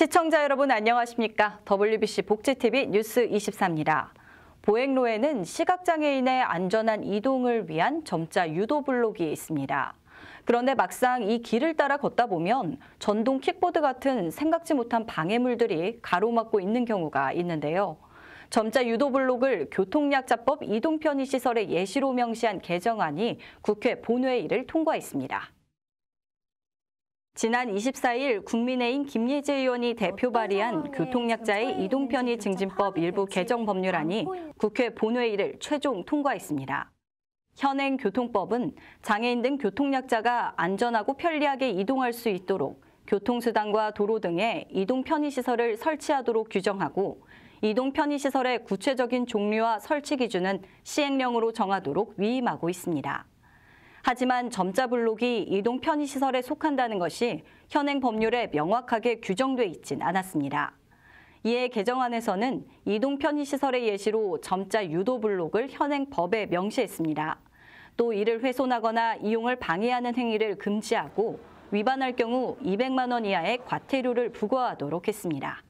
시청자 여러분 안녕하십니까? WBC 복지TV 뉴스 24입니다. 보행로에는 시각장애인의 안전한 이동을 위한 점자 유도 블록이 있습니다. 그런데 막상 이 길을 따라 걷다 보면 전동 킥보드 같은 생각지 못한 방해물들이 가로막고 있는 경우가 있는데요. 점자 유도 블록을 교통약자법 이동편의시설의 예시로 명시한 개정안이 국회 본회의를 통과했습니다. 지난 24일 국민의힘 김예재 의원이 대표 발의한 교통약자의 이동편의 증진법 일부 개정 법률안이 국회 본회의를 최종 통과했습니다. 현행 교통법은 장애인 등 교통약자가 안전하고 편리하게 이동할 수 있도록 교통수단과 도로 등의 이동 편의시설을 설치하도록 규정하고 이동 편의시설의 구체적인 종류와 설치 기준은 시행령으로 정하도록 위임하고 있습니다. 하지만 점자 블록이 이동 편의시설에 속한다는 것이 현행 법률에 명확하게 규정돼 있진 않았습니다. 이에 개정안에서는 이동 편의시설의 예시로 점자 유도 블록을 현행 법에 명시했습니다. 또 이를 훼손하거나 이용을 방해하는 행위를 금지하고 위반할 경우 200만 원 이하의 과태료를 부과하도록 했습니다.